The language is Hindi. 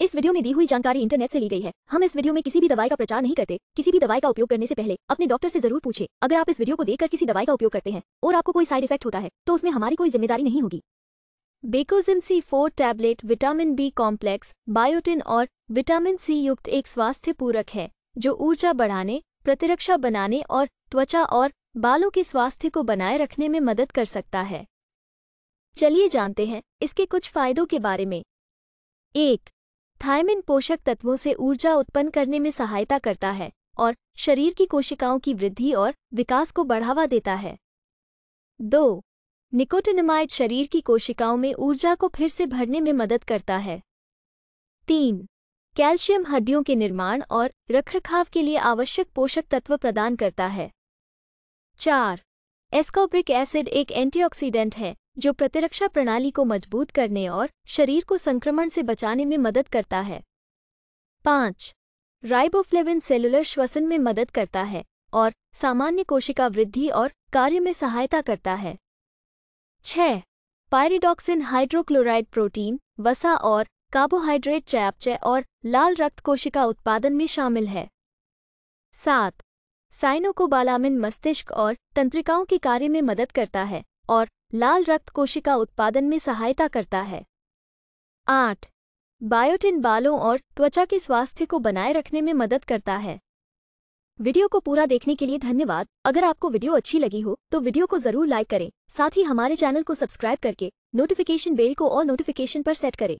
इस वीडियो में दी हुई जानकारी इंटरनेट से ली गई है हम इस वीडियो में किसी भी दवाई का प्रचार नहीं करते किसी भी दवाई का उपयोग करने से पहले अपने डॉक्टर से जरूर पूछे अगर आप इस वीडियो को देखकर किसी दवाई का उपयोग करते हैं और आपको कोई साइड इफेक्ट होता है तो उसमें हमारी कोई जिम्मेदारी नहीं होगी Becozyme C forte tablet vitamin B complex biotin और विटामिन सी युक्त एक स्वास्थ्य पूरक है जो ऊर्जा बढ़ाने प्रतिरक्षा बनाने और त्वचा और बालों के स्वास्थ्य को बनाए रखने में मदद कर सकता है चलिए जानते हैं इसके कुछ फायदों के बारे में एक थायमिन पोषक तत्वों से ऊर्जा उत्पन्न करने में सहायता करता है और शरीर की कोशिकाओं की वृद्धि और विकास को बढ़ावा देता है दो निकोटिनमाइड शरीर की कोशिकाओं में ऊर्जा को फिर से भरने में मदद करता है तीन कैल्शियम हड्डियों के निर्माण और रखरखाव के लिए आवश्यक पोषक तत्व प्रदान करता है चार एस्कोब्रिक एसिड एक एंटीऑक्सीडेंट है जो प्रतिरक्षा प्रणाली को मजबूत करने और शरीर को संक्रमण से बचाने में मदद करता है पाँच राइबोफ्लेविन सेलुलर श्वसन में मदद करता है और सामान्य कोशिका वृद्धि और कार्य में सहायता करता है छः पायरिडॉक्सिन हाइड्रोक्लोराइड प्रोटीन वसा और कार्बोहाइड्रेट चयापचय और लाल रक्त कोशिका उत्पादन में शामिल है सात साइनोकोबालामिन मस्तिष्क और तंत्रिकाओं के कार्य में मदद करता है और लाल रक्त कोशिका उत्पादन में सहायता करता है आठ बायोटिन बालों और त्वचा के स्वास्थ्य को बनाए रखने में मदद करता है वीडियो को पूरा देखने के लिए धन्यवाद अगर आपको वीडियो अच्छी लगी हो तो वीडियो को जरूर लाइक करें साथ ही हमारे चैनल को सब्सक्राइब करके नोटिफिकेशन बेल को और नोटिफिकेशन पर सेट करें